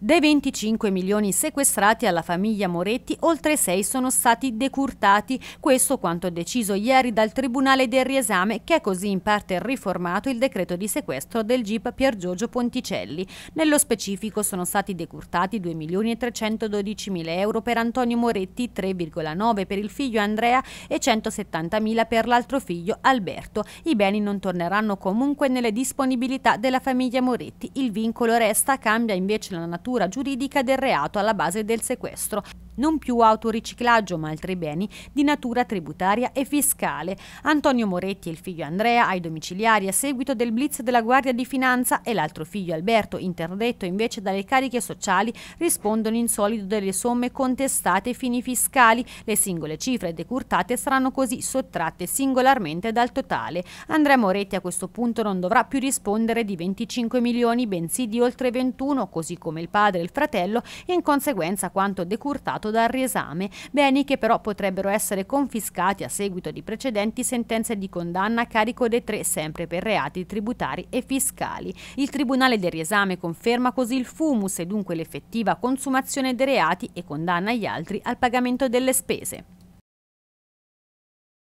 Dei 25 milioni sequestrati alla famiglia Moretti, oltre 6 sono stati decurtati. Questo quanto deciso ieri dal Tribunale del Riesame, che ha così in parte riformato il decreto di sequestro del GIP Pier Giorgio Ponticelli. Nello specifico sono stati decurtati 2 milioni e 312 mila euro per Antonio Moretti, 3,9 per il figlio Andrea e 170 mila per l'altro figlio Alberto. I beni non torneranno comunque nelle disponibilità della famiglia Moretti. Il vincolo resta, cambia invece la natura natura giuridica del reato alla base del sequestro, non più autoriciclaggio ma altri beni di natura tributaria e fiscale. Antonio Moretti e il figlio Andrea ai domiciliari a seguito del blitz della Guardia di Finanza e l'altro figlio Alberto, interdetto invece dalle cariche sociali, rispondono in solido delle somme contestate ai fini fiscali. Le singole cifre decurtate saranno così sottratte singolarmente dal totale. Andrea Moretti a questo punto non dovrà più rispondere di 25 milioni, bensì di oltre 21, così come il padre padre e il fratello e in conseguenza quanto decurtato dal riesame, beni che però potrebbero essere confiscati a seguito di precedenti sentenze di condanna a carico dei tre sempre per reati tributari e fiscali. Il Tribunale del riesame conferma così il fumus e dunque l'effettiva consumazione dei reati e condanna gli altri al pagamento delle spese.